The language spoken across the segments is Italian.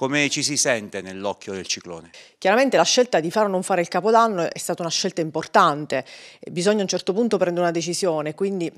Come ci si sente nell'occhio del ciclone? Chiaramente la scelta di fare o non fare il capodanno è stata una scelta importante, bisogna a un certo punto prendere una decisione, quindi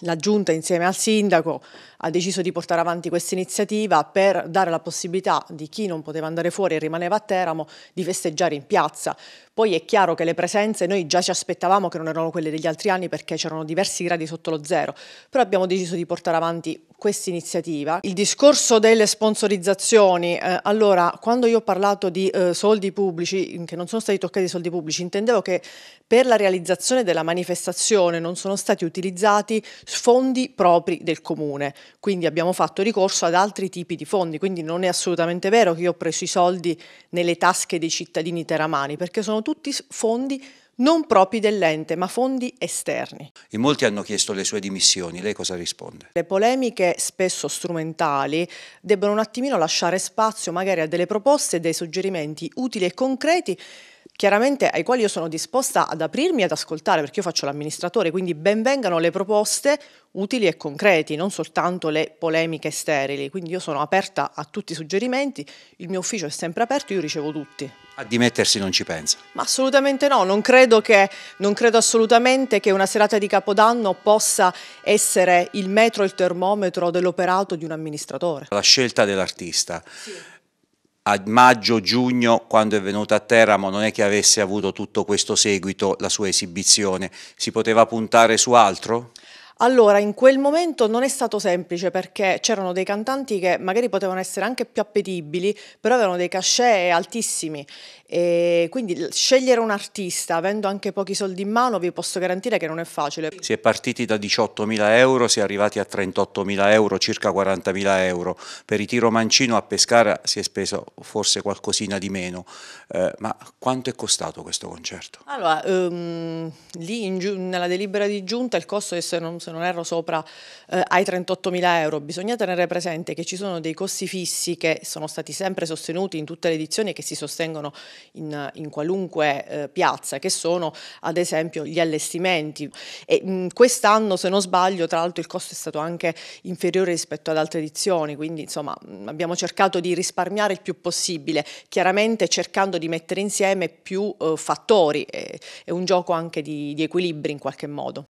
la Giunta insieme al Sindaco ha deciso di portare avanti questa iniziativa per dare la possibilità di chi non poteva andare fuori e rimaneva a Teramo di festeggiare in piazza. Poi è chiaro che le presenze noi già ci aspettavamo che non erano quelle degli altri anni perché c'erano diversi gradi sotto lo zero, però abbiamo deciso di portare avanti questa iniziativa. Il discorso delle sponsorizzazioni, eh, allora quando io ho parlato di eh, soldi pubblici, che non sono stati toccati i soldi pubblici, intendevo che per la realizzazione della manifestazione non sono stati utilizzati fondi propri del comune, quindi abbiamo fatto ricorso ad altri tipi di fondi, quindi non è assolutamente vero che io ho preso i soldi nelle tasche dei cittadini teramani, perché sono tutti fondi non propri dell'ente, ma fondi esterni. In molti hanno chiesto le sue dimissioni, lei cosa risponde? Le polemiche spesso strumentali debbono un attimino lasciare spazio magari a delle proposte dei suggerimenti utili e concreti chiaramente ai quali io sono disposta ad aprirmi e ad ascoltare, perché io faccio l'amministratore, quindi benvengano le proposte utili e concreti, non soltanto le polemiche sterili. Quindi io sono aperta a tutti i suggerimenti, il mio ufficio è sempre aperto, io ricevo tutti. A dimettersi non ci pensa? Ma assolutamente no, non credo, che, non credo assolutamente che una serata di Capodanno possa essere il metro, il termometro dell'operato di un amministratore. La scelta dell'artista. Sì a maggio-giugno, quando è venuta a Teramo, non è che avesse avuto tutto questo seguito la sua esibizione, si poteva puntare su altro? Allora, in quel momento non è stato semplice perché c'erano dei cantanti che magari potevano essere anche più appetibili, però avevano dei cachet altissimi e quindi scegliere un artista avendo anche pochi soldi in mano vi posso garantire che non è facile. Si è partiti da 18.000 euro, si è arrivati a 38.000 euro, circa 40.000 euro. Per i tiro mancino a Pescara si è speso forse qualcosina di meno. Eh, ma quanto è costato questo concerto? Allora, um, lì in, nella delibera di giunta il costo è, se non, se non erro, sopra eh, ai 38.000 euro. Bisogna tenere presente che ci sono dei costi fissi che sono stati sempre sostenuti in tutte le edizioni e che si sostengono in, in qualunque eh, piazza, che sono ad esempio gli allestimenti. quest'anno, se non sbaglio, tra l'altro il costo è stato anche inferiore rispetto ad altre edizioni, quindi insomma abbiamo cercato di risparmiare il più possibile, chiaramente cercando di mettere insieme più eh, fattori, è, è un gioco anche di, di equilibri in qualche modo.